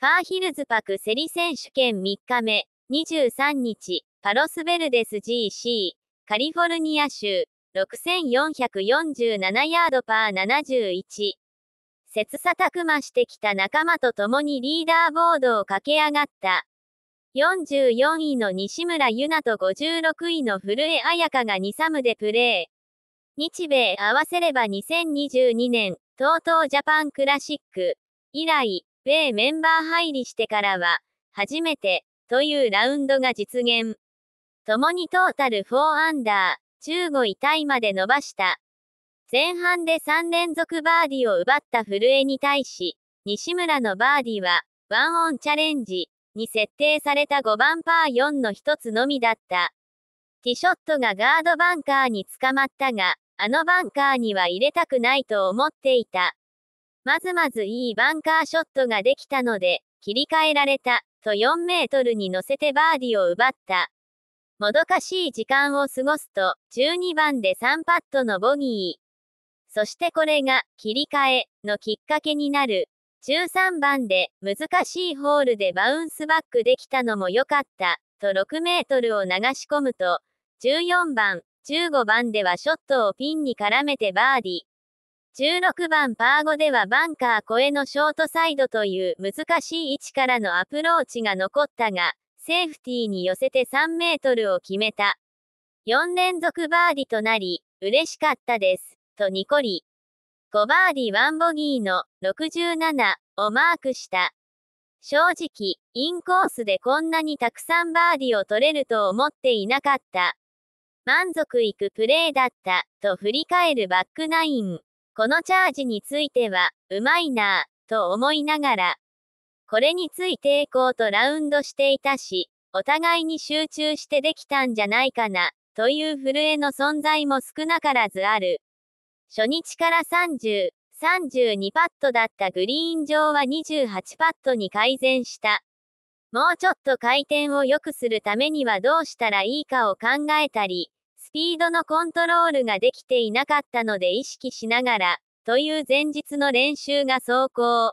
ファーヒルズパクセリ選手権3日目、23日、パロスベルデス GC、カリフォルニア州、6447ヤードパー71。切磋琢磨してきた仲間と共にリーダーボードを駆け上がった。44位の西村優奈と56位の古江彩香が2サムでプレー。日米合わせれば2022年、TOTO ジャパンクラシック以来、米メンバー入りしてからは、初めて、というラウンドが実現。共にトータル4アンダー、15位タイまで伸ばした。前半で3連続バーディを奪った古江に対し、西村のバーディは、ワンオンチャレンジに設定された5番パー4の1つのみだった。ティショットがガードバンカーに捕まったが、あのバンカーには入れたくないと思っていた。まずまずいいバンカーショットができたので、切り替えられた、と4メートルに乗せてバーディを奪った。もどかしい時間を過ごすと、12番で3パットのボギー。そしてこれが、切り替え、のきっかけになる。13番で、難しいホールでバウンスバックできたのも良かった、と6メートルを流し込むと、14番、15番ではショットをピンに絡めてバーディ。16番パー5ではバンカー越えのショートサイドという難しい位置からのアプローチが残ったが、セーフティーに寄せて3メートルを決めた。4連続バーディとなり、嬉しかったです、とニコリ。5バーディ1ボギーの67をマークした。正直、インコースでこんなにたくさんバーディを取れると思っていなかった。満足いくプレーだった、と振り返るバックナイン。このチャージについては、うまいなぁ、と思いながら、これについていとラウンドしていたし、お互いに集中してできたんじゃないかな、という震えの存在も少なからずある。初日から30、32パットだったグリーン上は28パットに改善した。もうちょっと回転を良くするためにはどうしたらいいかを考えたり、スピードのコントロールができていなかったので意識しながら、という前日の練習が走行。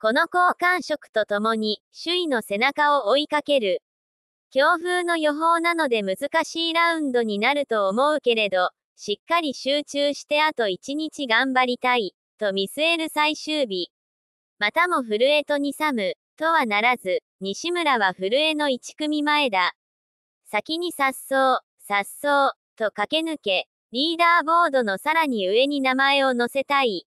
この好感触とともに、首位の背中を追いかける。強風の予報なので難しいラウンドになると思うけれど、しっかり集中してあと一日頑張りたい、と見据える最終日。またも古江と二サム、とはならず、西村は古江の1組前だ。先に殺走、颯爽と駆け抜け、リーダーボードのさらに上に名前を載せたい。